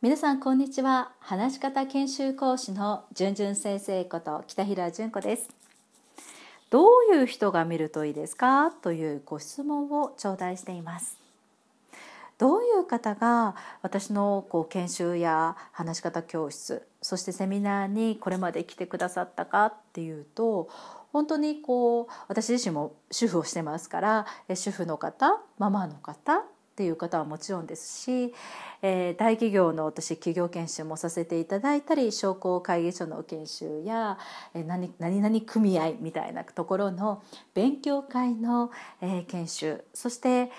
皆さんこんにちは話し方研修講師のじゅんじゅん先生こと北平純子ですどういう人が見るといいですかというご質問を頂戴していますどういう方が私のこう研修や話し方教室そしてセミナーにこれまで来てくださったかっていうと本当にこう私自身も主婦をしてますから主婦の方ママの方っていう方はもちろんですし、えー、大企業の私企業研修もさせていただいたり商工会議所の研修や、えー、何何々組合みたいなところの勉強会の、えー、研修そして、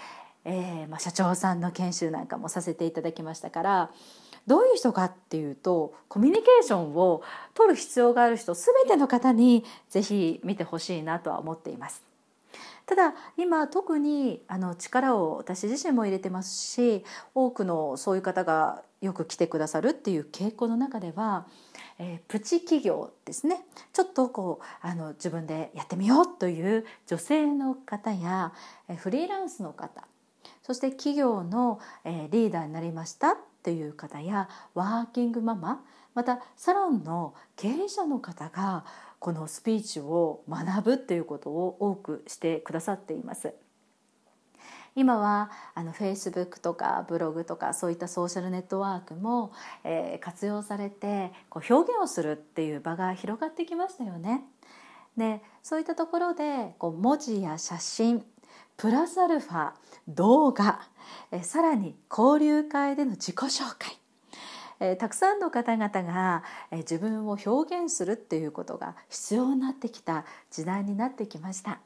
えーまあ、社長さんの研修なんかもさせていただきましたから。どういう人かっていうとコミュニケーションを取る必要がある人全ての方に是非見てほしいなとは思っています。ただ今特にあの力を私自身も入れてますし多くのそういう方がよく来てくださるっていう傾向の中では、えー、プチ企業ですねちょっとこうあの自分でやってみようという女性の方や、えフリーランスの方そして企業の、えリーダーになりましたっていう方やワーキングママまたサロンの経営者の方がこのスピーチを学ぶということを多くしてくださっています。今はあのフェイスブックとかブログとかそういったソーシャルネットワークも、えー、活用されてこう表現をするっていう場が広がってきましたよね。でそういったところでこう文字や写真プラスアルファ動画えさらに交流会での自己紹介えー、たくさんの方々が、えー、自分を表現するっていうことが必要になってきた時代になってきました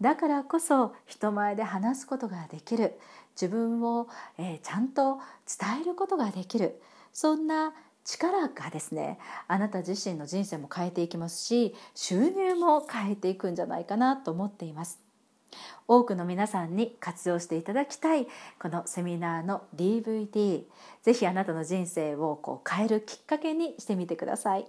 だからこそ人前で話すことができる自分を、えー、ちゃんと伝えることができるそんな力がですねあなた自身の人生も変えていきますし収入も変えていくんじゃないかなと思っています。多くの皆さんに活用していただきたいこのセミナーの DVD ぜひあなたの人生をこう変えるきっかけにしてみてください。